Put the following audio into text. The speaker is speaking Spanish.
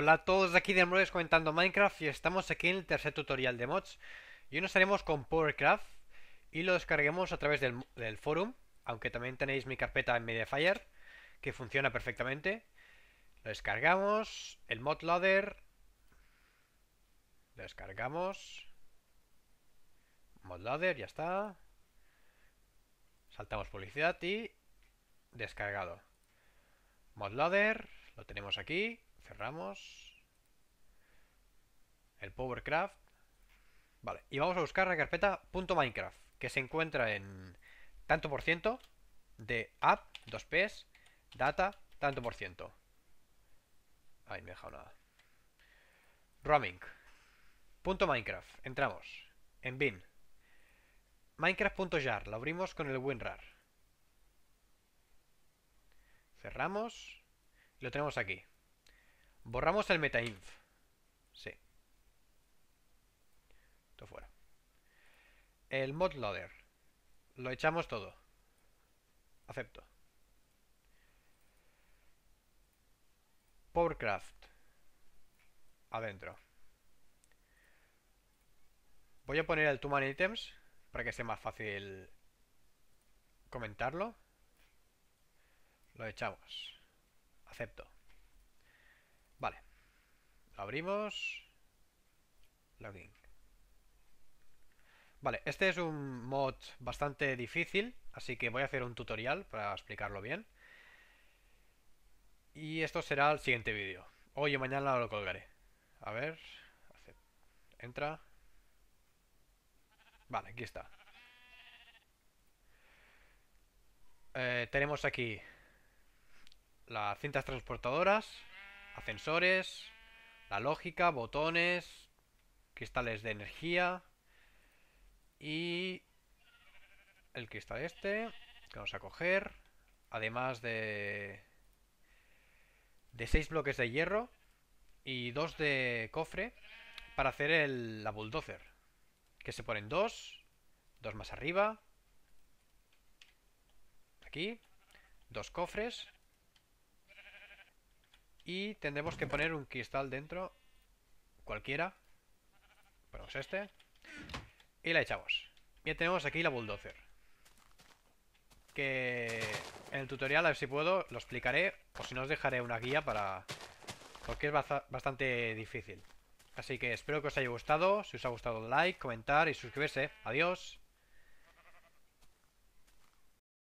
Hola a todos de aquí de Amores comentando Minecraft y estamos aquí en el tercer tutorial de mods y hoy nos haremos con Powercraft y lo descarguemos a través del, del forum aunque también tenéis mi carpeta en Mediafire que funciona perfectamente lo descargamos el mod loader lo descargamos mod loader, ya está saltamos publicidad y descargado mod loader, lo tenemos aquí Cerramos. El Powercraft. Vale, y vamos a buscar la carpeta .minecraft, que se encuentra en tanto por ciento de app, 2ps, data, tanto por ciento. Ahí me he dejado nada. Roaming. Minecraft. Entramos. En bin. Minecraft.jar. Lo abrimos con el WinRAR. Cerramos. lo tenemos aquí. Borramos el metainf. Sí. Esto fuera. El mod loader. Lo echamos todo. Acepto. Powercraft. Adentro. Voy a poner el Tuman Items para que sea más fácil comentarlo. Lo echamos. Acepto. Vale. abrimos. Login. Vale, este es un mod bastante difícil, así que voy a hacer un tutorial para explicarlo bien. Y esto será el siguiente vídeo. Hoy o mañana lo colgaré. A ver... Entra. Vale, aquí está. Eh, tenemos aquí las cintas transportadoras, ascensores, la lógica, botones, cristales de energía y el cristal este que vamos a coger, además de de 6 bloques de hierro y dos de cofre para hacer el, la bulldozer, que se ponen dos dos más arriba, aquí, dos cofres y tendremos que poner un cristal dentro, cualquiera. Ponemos este. Y la echamos. Y tenemos aquí la bulldozer. Que en el tutorial, a ver si puedo, lo explicaré. O si no, os dejaré una guía para... Porque es bastante difícil. Así que espero que os haya gustado. Si os ha gustado, like, comentar y suscribirse. Adiós.